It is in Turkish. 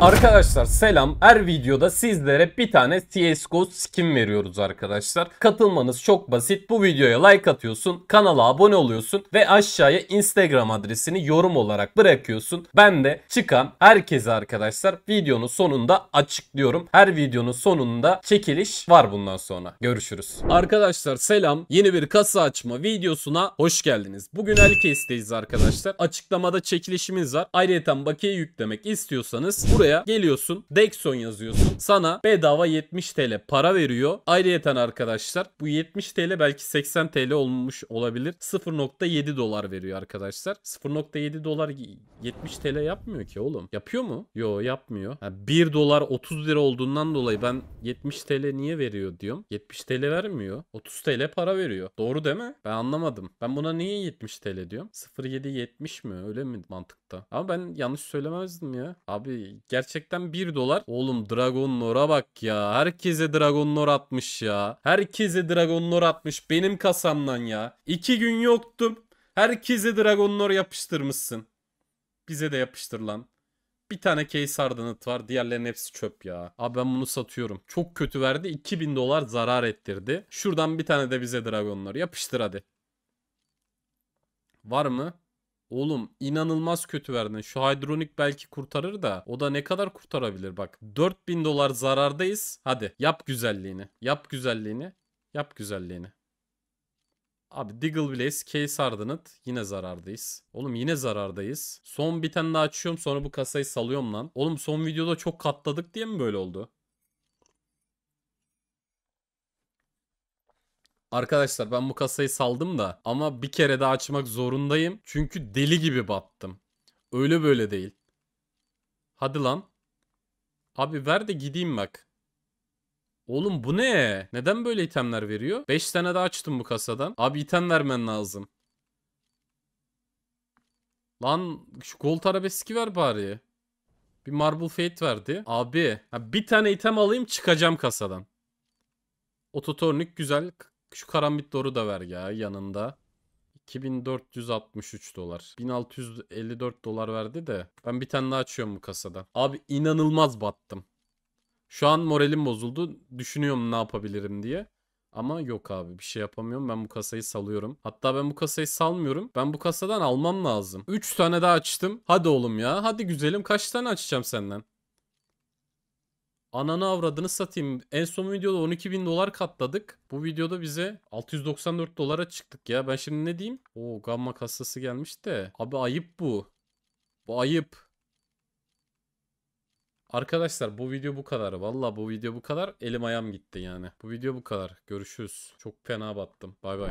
Arkadaşlar selam. Her videoda sizlere bir tane CSGO skin veriyoruz arkadaşlar. Katılmanız çok basit. Bu videoya like atıyorsun, kanala abone oluyorsun ve aşağıya Instagram adresini yorum olarak bırakıyorsun. Ben de çıkan herkese arkadaşlar videonun sonunda açıklıyorum. Her videonun sonunda çekiliş var bundan sonra. Görüşürüz. Arkadaşlar selam. Yeni bir kasa açma videosuna hoş geldiniz. Bugün elke Elkes'teyiz arkadaşlar. Açıklamada çekilişimiz var. Ayrıca bakiye yüklemek istiyorsanız buraya Buraya geliyorsun Dexon yazıyorsun. Sana bedava 70 TL para veriyor. Ayrıyeten arkadaşlar bu 70 TL belki 80 TL olmuş olabilir. 0.7 dolar veriyor arkadaşlar. 0.7 dolar 70 TL yapmıyor ki oğlum. Yapıyor mu? Yo yapmıyor. Yani 1 dolar 30 lira olduğundan dolayı ben 70 TL niye veriyor diyorum. 70 TL vermiyor. 30 TL para veriyor. Doğru değil mi? Ben anlamadım. Ben buna niye 70 TL diyorum? 0.7 70 mi? Öyle mi mantıkta? Ama ben yanlış söylemezdim ya. Abi Gerçekten 1 dolar. Oğlum Dragon Lord'a bak ya. Herkese Dragon Lord atmış ya. Herkese Dragon Lord atmış benim kasamdan ya. 2 gün yoktum. Herkese Dragon Lord yapıştırmışsın. Bize de yapıştır lan. Bir tane case hardened var. Diğerlerinin hepsi çöp ya. Abi ben bunu satıyorum. Çok kötü verdi. 2000 dolar zarar ettirdi. Şuradan bir tane de bize Dragon Lord yapıştır hadi. Var mı? Oğlum inanılmaz kötü verdin. Şu hidronik belki kurtarır da o da ne kadar kurtarabilir bak. 4000 dolar zarardayız. Hadi yap güzelliğini. Yap güzelliğini. Yap güzelliğini. Abi Diggle Blaze, Case Hardened yine zarardayız. Oğlum yine zarardayız. Son bir tane daha açıyorum sonra bu kasayı salıyorum lan. Oğlum son videoda çok katladık diye mi böyle oldu? Arkadaşlar ben bu kasayı saldım da ama bir kere daha açmak zorundayım. Çünkü deli gibi battım. Öyle böyle değil. Hadi lan. Abi ver de gideyim bak. Oğlum bu ne? Neden böyle itemler veriyor? 5 tane daha açtım bu kasadan. Abi item vermen lazım. Lan şu gold arabeski ver bari. Bir marble fate verdi. Abi bir tane item alayım çıkacağım kasadan. Ototornik güzel. Şu karambit doğru da ver ya yanında. 2463 dolar. 1654 dolar verdi de. Ben bir tane daha açıyorum bu kasada. Abi inanılmaz battım. Şu an moralim bozuldu. Düşünüyorum ne yapabilirim diye. Ama yok abi bir şey yapamıyorum. Ben bu kasayı salıyorum. Hatta ben bu kasayı salmıyorum. Ben bu kasadan almam lazım. 3 tane daha açtım. Hadi oğlum ya. Hadi güzelim. Kaç tane açacağım senden? Ananı avradını satayım. En son videoda 12 bin dolar katladık. Bu videoda bize 694 dolara çıktık ya. Ben şimdi ne diyeyim? Oo gamma kasası gelmiş de. Abi ayıp bu. Bu ayıp. Arkadaşlar bu video bu kadar. Valla bu video bu kadar. Elim ayağım gitti yani. Bu video bu kadar. Görüşürüz. Çok fena battım. Bay bay.